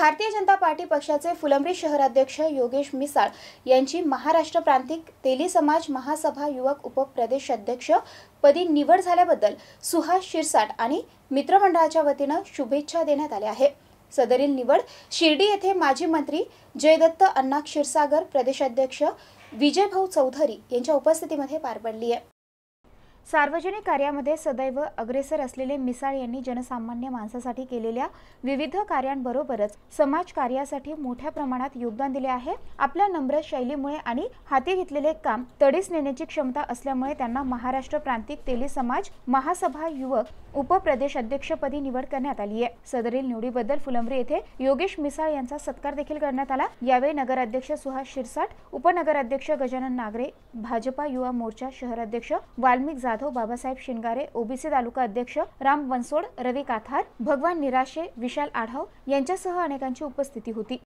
भारतीय जनता पार्टी पक्षाचे फुलंब्री शहराध्यक्ष योगेश मिसाळ यांची महाराष्ट्र प्रांतिक तेली समाज महासभा युवक उपप्रदेश अध्यक्ष पदी निवड झाल्याबद्दल सुहास शिरसाट आणि मित्रमंडळाच्या वतीनं शुभेच्छा देण्यात आल्या आहे सदरील निवड शिर्डी येथे माजी मंत्री जयदत्त अण्णा क्षीरसागर प्रदेशाध्यक्ष विजयभाऊ चौधरी यांच्या उपस्थितीमध्ये पार पडली आहे सार्वजनिक कार्यामध्ये सदैव अग्रेसर असलेले मिसाळ यांनी जनसामान्य माणसासाठी केलेल्या विविध कार्यांबरोबरच समाज कार्यासाठी मोठ्या प्रमाणात योगदान दिले आहे आपल्या नम्र शैलीमुळे आणि हाती घेतलेले काम तडीस नेण्याची क्षमता असल्यामुळे त्यांना महाराष्ट्र प्रांतिक तेली समाज महासभा युवक अध्यक्षपदी निवड करण्यात आली आहे सदरील निवडीबद्दल फुलंब्री येथे योगेश मिसाळ यांचा सत्कार देखील करण्यात आला यावेळी नगराध्यक्ष सुहास शिरसाट उपनगराध्यक्ष गजानन नागरे भाजपा युवा मोर्चा शहराध्यक्ष वाल्मिक जाधव जाधव बाबासाहेब शिंगारे ओबीसी तालुका अध्यक्ष राम वनसोड रवी काथार भगवान निराशे विशाल आढाव यांच्यासह अनेकांची उपस्थिती होती